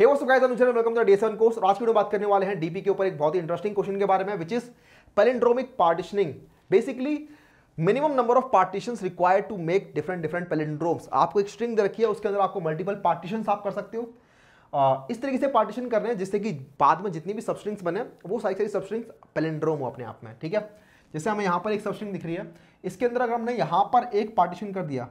हे welcome day course आज की बात करने वाले हैं डीपी के ऊपर एक बहुत ही इंटरेस्टिंग क्वेश्चन के बारे में is partitioning basically minimum number of required to make different different आपको एक स्ट्रिंग दे रखी है उसके अंदर आपको मल्टीपल पार्टीशंस आप कर सकते हो इस तरीके से पार्टीशन कर रहे हैं जिससे कि बाद में जितनी भी सबस्ट्रिंग्स बने वो सारी सारी सबस्ट्रिंग्स पेलेंड्रोम हो अपने आप में ठीक है जैसे हमें यहाँ पर एक सबस्ट्रिंग दिख रही है इसके अंदर अगर हमने यहाँ पर एक पार्टीशन कर दिया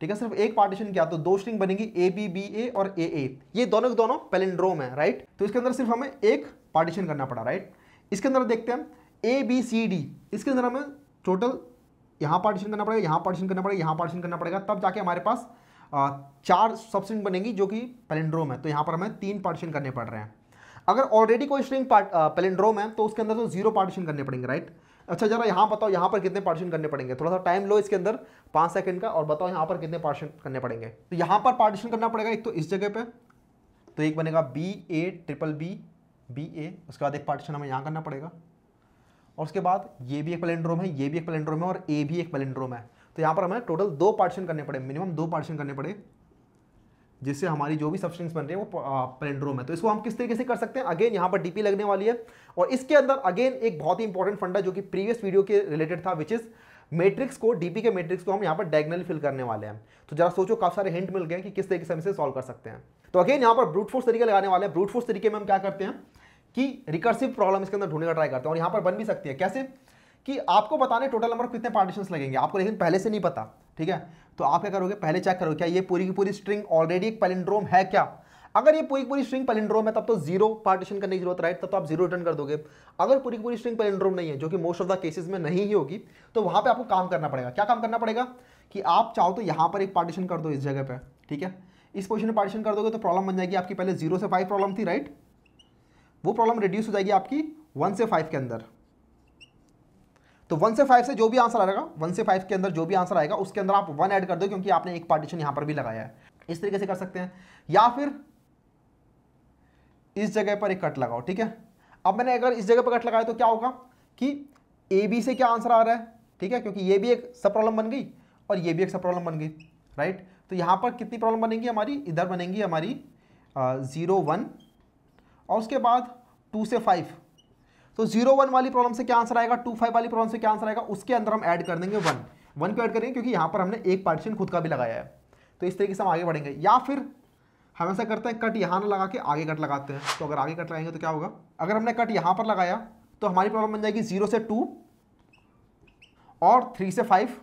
ठीक है सिर्फ एक पार्टीशन क्या तो दो स्ट्रिंग बनेगी ए बी बी ए और ए ए ये दोनों के दोनों पेलिंड्रोम है राइट तो इसके अंदर सिर्फ हमें एक पार्टीशन करना पड़ा राइट इसके अंदर देखते हैं ए बी सी डी इसके अंदर हमें टोटल यहाँ पार्टीशन करना पड़ेगा यहाँ पार्टीशन करना पड़ेगा यहाँ पार्टीशन करना पड़ेगा तब जाके हमारे पास चार सबस्ट्रिंग बनेगी जो कि पेलिंड्रोम है तो यहाँ पर हमें तीन पार्टीशन करने पड़ रहे हैं अगर ऑलरेडी कोई स्ट्रिंग पेलिंड्रोम है तो उसके अंदर तो जीरो पार्टीशन करने पड़ेंगे राइट अच्छा जरा यहाँ बताओ यहाँ पर कितने पार्टीशन करने पड़ेंगे थोड़ा सा टाइम लो इसके अंदर पाँच सेकंड का और बताओ यहाँ पर कितने पार्टीशन करने पड़ेंगे तो यहाँ पर पार्टीशन करना पड़ेगा एक तो इस जगह पे तो एक बनेगा B A triple B B A उसके बाद एक पार्टीशन हमें यहाँ करना पड़ेगा और उसके बाद ये भी एक पलेंड्रोम है ये भी एक पलेंड्रोम है और ए भी एक पेलेंड्रोम है तो यहाँ पर हमें टोटल दो पार्टीशन करने पड़े मिनिमम दो पार्टीशन करने पड़े जिससे हमारी जो भी सब्सटेंस बन रही है वो पेलेंड्रोम है तो इसको हम किस तरीके से कर सकते हैं अगेन यहाँ पर डीपी लगने वाली है और इसके अंदर अगेन एक बहुत ही इंपॉर्टेंट फंडा जो कि प्रीवियस वीडियो के रिलेटेड था विच इज़ मैट्रिक्स को डीपी के मैट्रिक्स को हम यहाँ पर डायगनल फिल करने वाले हैं तो जरा सोचो काफ़ी सारे हिंट मिल गए कि किस तरीके से हम इसे सॉल्व कर सकते हैं तो अगेन यहाँ पर ब्रूट फोर्स तरीके लगाने वाले हैं ब्रूट फोर्स तरीके में हम क्या करते हैं कि रिकर्सिव प्रॉब्लम इसके अंदर ढूंढने का ट्राई करते हैं और यहाँ पर बन भी सकती है कैसे कि आपको बताने टोटल नंबर कितने पार्टीशन लगेंगे आपको लेकिन पहले से नहीं पता ठीक है तो आप क्या करोगे पहले चेक करोगे क्या ये पूरी की पूरी स्ट्रिंग ऑलरेडी एक पेलिंड्रोम है क्या अगर ये पूरी पूरी स्ट्रिंग पेलिंड्रोम है तब तो जीरो पार्टीशन करने की जरूरत राइट तब तो आप जीरो रिटर्न कर दोगे अगर पूरी पूरी स्ट्रिंग पेलिंड्रोम नहीं है जो कि मोस्ट ऑफ द केसेस में नहीं ही होगी तो वहां पे आपको काम करना पड़ेगा क्या काम करना पड़ेगा कि आप चाहो तो यहां पर एक पार्टीशन कर दो इस जगह पर ठीक है इस पोजिशन में पार्टीशन कर दोगे तो प्रॉब्लम बन जाएगी आपकी पहले जीरो से फाइव प्रॉब्लम थी राइट वो प्रॉब्लम रिड्यूस हो जाएगी आपकी वन से फाइव के अंदर तो वन से फाइव से जो भी आंसर आएगा वन से फाइव के अंदर जो भी आंसर आएगा उसके अंदर आप वन ऐड कर दो क्योंकि आपने एक पार्टीशन यहाँ पर भी लगाया है इस तरीके से कर सकते हैं या फिर इस जगह पर एक कट लगाओ ठीक है अब मैंने अगर इस जगह पर कट लगाया तो क्या होगा कि ए बी से क्या आंसर आ रहा है ठीक है क्योंकि ये भी एक सब प्रॉब्लम बन गई और ये भी एक सब प्रॉब्लम बन गई राइट तो यहां पर कितनी प्रॉब्लम बनेगी हमारी इधर बनेगी हमारी ज़ीरो वन और उसके बाद टू से फाइव तो जीरो वन वाली प्रॉब्लम से क्या आंसर आएगा टू फाइव वाली प्रॉब्लम से क्या आंसर आएगा उसके अंदर हम ऐड कर देंगे वन वन को ऐड करेंगे क्योंकि यहाँ पर हमने एक पार्टीशन खुद का भी लगाया है तो इस तरीके से हम आगे बढ़ेंगे या फिर हम ऐसा करते हैं कट यहाँ ना लगा के आगे कट लगाते हैं तो अगर आगे कट लगाएंगे तो क्या होगा अगर हमने कट यहाँ पर लगाया तो हमारी प्रॉब्लम बन जाएगी जीरो से टू और थ्री से फाइव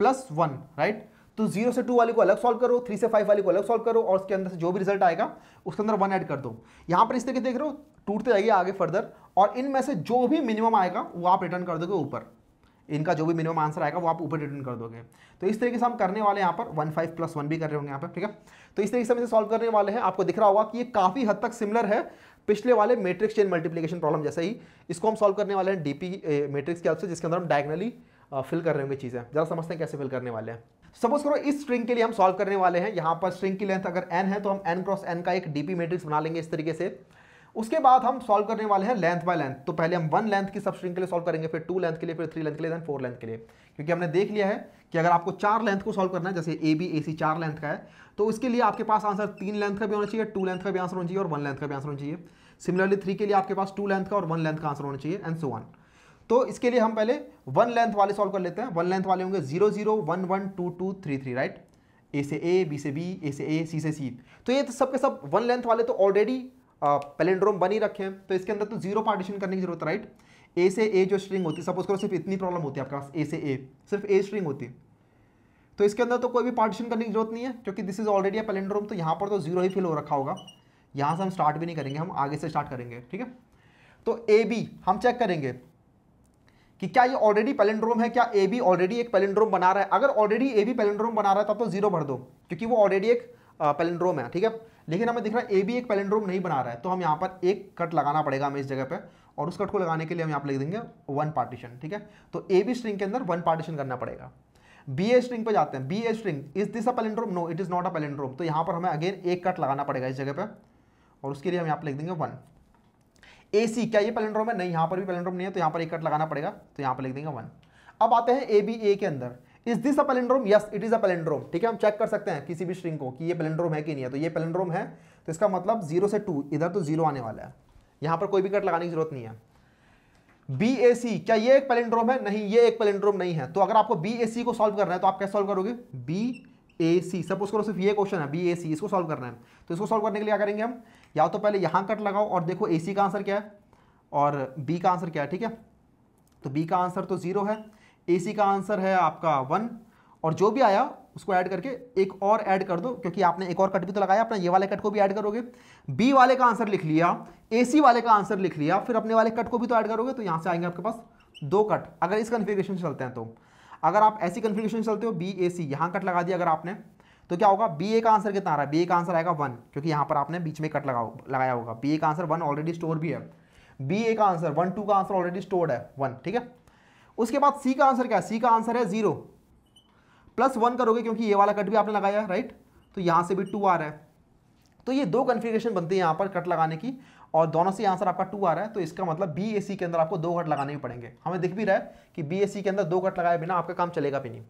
प्लस वन राइट तो जीरो से टू वाले को अलग सॉल्व करो थ्री से फाइव वाले को अलग सॉल्व करो और उसके अंदर से जो भी रिजल्ट आएगा उसके अंदर वन ऐड कर दो यहाँ पर इस तरीके देख रहे हो टूटते जाइए आगे फर्दर और इनमें से जो भी मिनिमम आएगा वो आप रिटर्न कर दोगे ऊपर इनका जो भी मिनिमम आंसर आएगा वो आप ऊपर रिटर्न कर दोगे तो इस तरीके से हम करने वाले यहाँ पर वन फाइव प्लस वन भी कर रहे होंगे यहाँ पर ठीक है तो इस तरीके से हम इसे सॉल्व करने वाले हैं आपको दिख रहा होगा कि ये काफ़ी हद तक सिमिलर है पिछले वाले मैट्रिक्स चेन मल्टीप्लिकेशन प्रॉब्लम जैसे ही इसको हम सॉल्व करने वाले हैं डीपी मैट्रिक्स के हेल्प से जिसके अंदर हम डायगनली फिल कर रहे होंगे चीज़ें ज़रा समझते हैं कैसे फिल करने वाले हैं सपोज करो इस स्ट्रिंग के लिए हम सॉल्व करने वाले हैं यहाँ पर स्ट्रिंग की लेंथ अगर एन है तो हम एन क्रॉस एन का एक डीपी मैट्रिक्स बना लेंगे इस तरीके से उसके बाद हम सॉल्व करने वाले हैं लेंथ बाय लेंथ तो पहले हम वन लेंथ की सब स्ट्रिंग के लिए सॉल्व करेंगे फिर टू लेंथ के लिए फिर थ्री लेंथ के लिए देन फोर लेंथ के लिए क्योंकि हमने देख लिया है कि अगर आपको चार लेंथ को सॉल्व करना है जैसे ए बी ए सी चार लेंथ का है तो उसके लिए आपके पास आंसर तीन लेंथ का भी होना चाहिए टू लेंथ का भी आंसर होना चाहिए और वन लेंथ का भी आंसर होना चाहिए सिमिलरली थ्री के लिए आपके पास टू लेंथ का और वन लेंथ का आंसर होना चाहिए एंड सो वन तो इसके लिए हम पहले वन लेंथ वाले सॉल्व कर लेते हैं वन लेंथ वाले होंगे zero zero one one two two three three right A से ए बी से बी ए से ए सी से सी तो ये तो सब के सब वन लेंथ वाले तो ऑलरेडी पेलेंड्रोम बन ही रखे हैं तो इसके अंदर तो जीरो पार्टीशन करने की जरूरत है राइट ए से ए जो स्ट्रिंग होती है सपोज करो सिर्फ इतनी प्रॉब्लम होती है आपके पास ए से ए सिर्फ ए स्ट्रिंग होती है तो इसके अंदर तो कोई भी पार्टीशन करने की जरूरत नहीं है क्योंकि this is already a palindrome तो यहाँ पर तो जीरो ही फिल हो रखा होगा यहाँ से हम स्टार्ट भी नहीं करेंगे हम आगे से स्टार्ट करेंगे ठीक है तो ए बी हम चेक करेंगे कि क्या ये ऑलरेडी पेलेंड्रोम है क्या ए बी ऑलरेडी एक पेलेंड्रोम बना रहा है अगर ऑलरेडी ए बी पेलेंड्रोम बना रहा है तब तो जीरो भर दो क्योंकि वो ऑलरेडी एक पेलेंड्रोम है ठीक है लेकिन हमें दिख रहा है ए बी एक पेलेंड्रोम नहीं बना रहा है तो हम यहाँ पर एक कट लगाना पड़ेगा हमें इस जगह पर और उस कट को लगाने के लिए हम यहाँ पर लिख देंगे वन पार्टीशन ठीक है तो ए बी स्ट्रिंग के अंदर वन पार्टीशन करना पड़ेगा बी ए स्ट्रिंग पर जाते हैं B A string is this a palindrome no it is not a palindrome तो यहाँ पर हमें अगेन एक कट लगाना पड़ेगा इस जगह पर और उसके लिए हम यहाँ पर लिख देंगे वन ए सी क्या ये पेलेंड्रोम है नहीं यहाँ पर भी पेलेंड्रोम नहीं है तो यहाँ पर एक कट लगाना पड़ेगा तो यहाँ पर लिख देंगे वन अब आते हैं ए बी ए के अंदर is this a palindrome yes it is a palindrome ठीक है हम चेक कर सकते हैं किसी भी स्ट्रिंग को कि ये पेलेंड्रोम है कि नहीं है तो ये पेलेंड्रोम है तो इसका मतलब जीरो से टू इधर तो जीरो आने वाला है यहाँ पर कोई भी कट लगाने की जरूरत नहीं है बी ए सी क्या ये एक पेलेंड्रोम है नहीं ये एक पेलेंड्रोम नहीं है तो अगर आपको बी ए सी को सॉल्व करना है तो आप कैसे सॉल्व करोगे बी ए सी सपोज करो सिर्फ ये क्वेश्चन है बी ए सी इसको सॉल्व करना है तो इसको सॉल्व करने के लिए क्या करेंगे हम या तो पहले यहाँ कट लगाओ और देखो ए सी का आंसर क्या है और बी का आंसर क्या है ठीक है तो बी का आंसर तो ज़ीरो है ए सी का आंसर है आपका वन और जो भी आया उसको ऐड करके एक और ऐड कर दो क्योंकि आपने एक और कट भी तो लगाया अपना ये वाले कट को भी ऐड करोगे बी वाले का आंसर लिख लिया ए सी वाले का आंसर लिख लिया फिर अपने वाले कट को भी तो ऐड करोगे तो यहाँ से आएंगे आपके पास दो कट अगर इस कन्फिग्रेशन से चलते हैं तो अगर आप ऐसी कन्फिग्रेशन चलते हो बी ए सी यहाँ कट लगा दिया अगर आपने तो क्या होगा बी ए का आंसर कितना आ रहा है बी ए का आंसर आएगा वन क्योंकि यहाँ पर आपने बीच में कट लगाओ लगाया होगा बी ए का आंसर वन ऑलरेडी स्टोर भी है बी ए का आंसर वन टू का आंसर ऑलरेडी स्टोर्ड है वन ठीक है उसके बाद सी का आंसर क्या है सी का आंसर है जीरो प्लस वन करोगे क्योंकि ये वाला कट भी आपने लगाया राइट तो यहाँ से भी टू आ रहा है तो ये दो कन्फिग्रेशन बनती है यहाँ पर कट लगाने की और दोनों से आंसर आपका टू आ रहा है तो इसका मतलब बी ए सी के अंदर आपको दो घट लगाने ही पड़ेंगे हमें दिख भी रहा है कि बी ए सी के अंदर दो घट लगाए बिना आपका काम चलेगा भी नहीं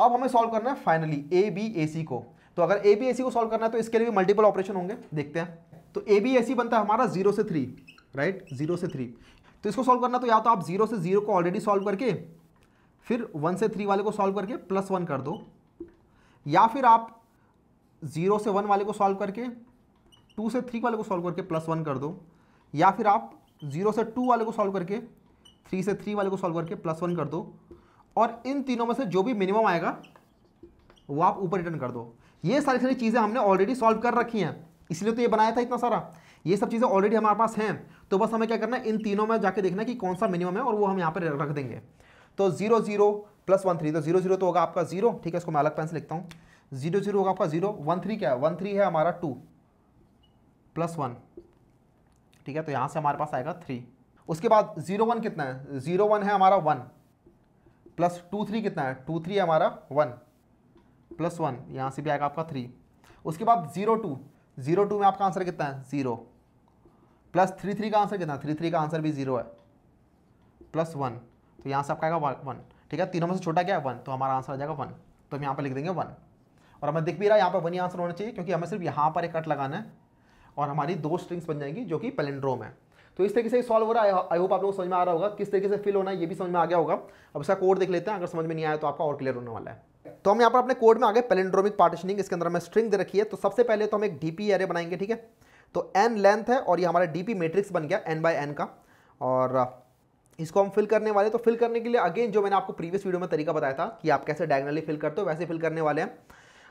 अब हमें सॉल्व करना है फाइनली ए बी ए सी को तो अगर ए बी ए सी को सॉल्व करना है तो इसके लिए भी मल्टीपल ऑपरेशन होंगे देखते हैं तो ए बी ए सी बनता है हमारा जीरो से थ्री राइट जीरो से थ्री तो इसको सॉल्व करना तो या तो आप जीरो से जीरो को ऑलरेडी सॉल्व करके फिर वन से थ्री वाले को सॉल्व करके प्लस वन कर दो या फिर आप जीरो से वन वाले को सॉल्व करके टू से थ्री वाले को सॉल्व करके प्लस वन कर दो या फिर आप जीरो से टू वाले को सॉल्व करके थ्री से थ्री वाले को सॉल्व करके प्लस वन कर दो और इन तीनों में से जो भी मिनिमम आएगा वो आप ऊपर रिटर्न कर दो ये सारी सारी चीज़ें हमने ऑलरेडी सॉल्व कर रखी हैं इसलिए तो ये बनाया था इतना सारा ये सब चीज़ें ऑलरेडी हमारे पास हैं तो बस हमें क्या करना है इन तीनों में जाके देखना कि कौन सा मिनिमम है और वो हम यहाँ पर रख देंगे तो zero zero plus one three तो जीरो जीरो तो होगा आपका जीरो ठीक है इसको मैं अलग पेन से लिखता हूँ जीरो जीरो होगा आपका जीरो वन थ्री क्या है वन थ्री है हमारा टू प्लस वन ठीक है तो यहाँ से हमारे पास आएगा थ्री उसके बाद जीरो वन कितना है जीरो वन है हमारा वन प्लस टू थ्री कितना है टू थ्री है हमारा वन प्लस वन यहाँ से भी आएगा आपका थ्री उसके बाद जीरो टू जीरो टू में आपका आंसर कितना है ज़ीरो प्लस थ्री थ्री का आंसर कितना है थ्री थ्री का आंसर भी ज़ीरो है प्लस वन तो यहाँ से आपका आएगा वन ठीक है तीनों में से छोटा क्या है वन तो हमारा आंसर आ जाएगा वन तो हम यहाँ पर लिख देंगे वन और हमें दिख भी रहा है यहाँ पर वन ही आंसर होना चाहिए क्योंकि हमें सिर्फ यहाँ पर एक कट लगाना है और हमारी दो स्ट्रिंग्स बन जाएंगी जो कि पेलेंड्रोम है तो इस तरीके से सॉल्व हो रहा है आई होप आप लोगों को समझ में आ रहा होगा किस तरीके से फिल होना है ये भी समझ में आ गया होगा अब इसका कोड देख लेते हैं अगर समझ में नहीं आया तो आपका और क्लियर होने वाला है तो हम यहाँ पर अपने कोड में आ गए पेलेंड्रोमिक पार्टिशनिंग इसके अंदर हमें स्ट्रिंग दे रखी है तो सबसे पहले तो हम एक डीपी एरे बनाएंगे ठीक है तो एन लेंथ है और ये हमारा डीपी मैट्रिक्स बन गया एन बाय एन का और इसको हम फिल करने वाले तो फिल करने के लिए अगेन जो मैंने आपको प्रीवियस वीडियो में तरीका बताया था कि आप कैसे डायगनली फिल करते हो वैसे फिल करने वाले हैं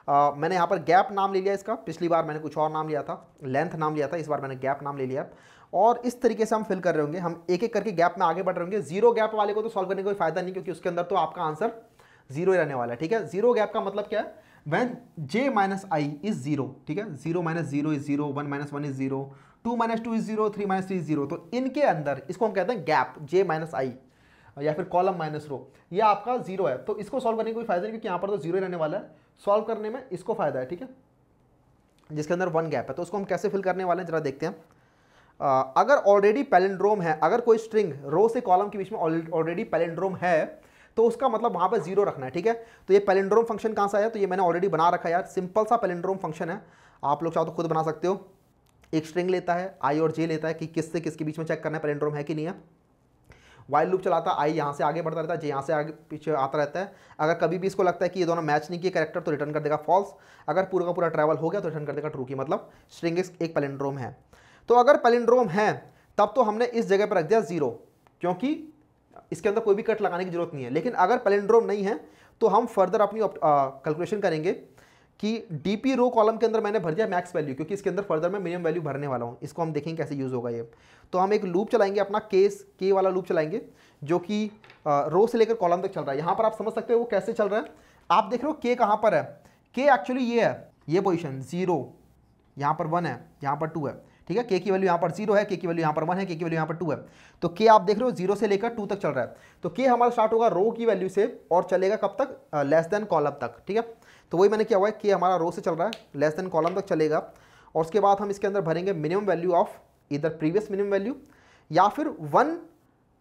मैंने यहाँ पर गैप नाम ले लिया इसका पिछली बार मैंने कुछ और नाम लिया था लेंथ नाम लिया था इस बार मैंने गैप नाम ले लिया और इस तरीके से हम फिल कर रहे होंगे हम एक एक करके गैप में आगे बढ़ रहे होंगे जीरो गैप वाले को तो सॉल्व करने का कोई फायदा नहीं क्योंकि उसके अंदर तो आपका आंसर जीरो ही रहने वाला है ठीक है जीरो गैप का मतलब क्या है when J minus I is zero ठीक है zero minus zero is zero one minus one is zero two minus two is zero three minus three is zero तो इनके अंदर इसको हम कहते हैं गैप जे माइनस आई या फिर कॉलम माइनस रो ये आपका जीरो है तो इसको सॉल्व करने का कोई फायदा नहीं क्योंकि यहाँ पर तो जीरो ही रहने वाला है सॉल्व करने में इसको फ़ायदा है ठीक है जिसके अंदर वन गैप है तो उसको हम कैसे फिल करने वाले हैं जरा देखते हैं आ, अगर ऑलरेडी पैलेंड्रोम है अगर कोई स्ट्रिंग रो से कॉलम के बीच में ऑलरेडी पैलेंड्रोम है तो उसका मतलब वहां पर जीरो रखना है ठीक है तो ये पैलेंड्रोम फंक्शन कहां से आया तो ये मैंने ऑलरेडी बना रखा है यार सिंपल सा पैलेंड्रोम फंक्शन है आप लोग चाहो तो खुद बना सकते हो एक स्ट्रिंग लेता है आई और जे लेता है कि किस से किसके बीच में चेक करना है पैलेंड्रोम है कि नहीं है वाइल्ड लूप चलाता आई यहाँ से आगे बढ़ता रहता है जे यहाँ से आगे पीछे आता रहता है अगर कभी भी इसको लगता है कि ये दोनों मैच नहीं किए करेक्टर तो रिटर्न कर देगा फॉल्स अगर पूरा का पूरा ट्रैवल हो गया तो रिटर्न कर देगा ट्रू की मतलब स्ट्रिंग एक पेलिंड्रोम है तो अगर पेलिंड्रोम है तब तो हमने इस जगह पर रख दिया जीरो क्योंकि इसके अंदर कोई भी कट लगाने की जरूरत नहीं है लेकिन अगर पेलिंड्रोम नहीं है तो हम फर्दर अपनी कैलकुलेशन करेंगे कि डीपी रो कॉलम के अंदर मैंने भर दिया मैक्स वैल्यू क्योंकि इसके अंदर फर्दर मैं मिनिमम वैल्यू भरने वाला हूँ इसको हम देखेंगे कैसे यूज़ होगा ये तो हम एक लूप चलाएंगे अपना केस के वाला लूप चलाएंगे जो कि रो से लेकर कॉलम तक चल रहा है यहाँ पर आप समझ सकते हो वो कैसे चल रहा है आप देख रहे हो के कहाँ पर है के एक्चुअली ये है ये पोजिशन जीरो यहाँ पर वन है यहाँ पर टू है ठीक है के की वैल्यू यहाँ पर जीरो है के की वैल्यू यहाँ पर वन है के की वैल्यू यहाँ पर टू है तो के आप देख रहे हो जीरो से लेकर टू तक चल रहा है तो के हमारा स्टार्ट होगा रो की वैल्यू से और चलेगा कब तक लेस देन कॉलम तक ठीक है तो वही मैंने क्या हुआ है कि हमारा रो से चल रहा है लेस देन कॉलम तक चलेगा और उसके बाद हम इसके अंदर भरेंगे मिनिमम वैल्यू ऑफ इधर प्रीवियस मिनिमम वैल्यू या फिर one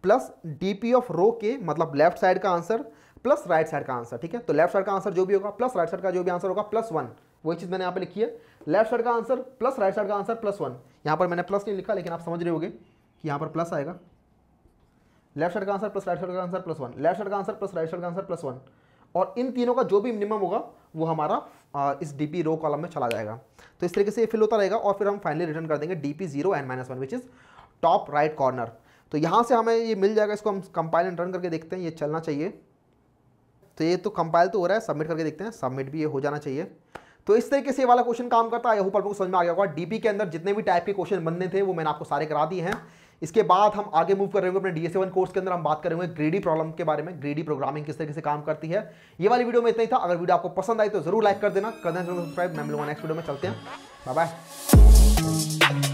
plus D of row के मतलब लेफ्ट साइड का आंसर प्लस राइट साइड का आंसर ठीक है तो लेफ्ट साइड का आंसर जो भी होगा प्लस राइट साइड का जो भी आंसर होगा प्लस वन वही चीज़ मैंने यहाँ पे लिखी है लेफ्ट साइड का आंसर प्लस राइट साइड का आंसर प्लस वन यहाँ पर मैंने प्लस नहीं लिखा लेकिन आप समझ रहे होंगे कि यहाँ पर प्लस आएगा लेफ्ट साइड का आंसर प्लस राइट साइड का answer plus one left side का आंसर प्लस राइट साइड का आंसर प्लस वन और इन तीनों का जो भी मिनिमम होगा वो हमारा इस डी पी रो कॉलम में चला जाएगा तो इस तरीके से ये फिल होता रहेगा और फिर हम फाइनली रिटर्न कर देंगे D P zero N minus one which is top right corner तो यहाँ से हमें ये मिल जाएगा इसको हम कंपाइल एंड रन करके देखते हैं ये चलना चाहिए तो ये तो कंपाइल तो हो रहा है सबमिट करके देखते हैं सबमिट भी ये हो जाना चाहिए तो इस तरीके से ये वाला क्वेश्चन काम करता है आई होप आपको समझ में आ गया होगा डीपी के अंदर जितने भी टाइप के क्वेश्चन बनने थे वो मैंने आपको सारे करा दिए हैं इसके बाद हम आगे मूव कर रहे करेंगे अपने डी सेवन कोर्स के अंदर हम बात करेंगे ग्रेडी प्रॉब्लम के बारे में ग्रेडी प्रोग्रामिंग किस तरीके से काम करती है ये वाली वीडियो में इतना ही था अगर वीडियो आपको पसंद आई तो जरूर लाइक कर देना कर देना सब्सक्राइब मैं मिलूंगा नेक्स्ट वीडियो में चलते हैं बाय बाय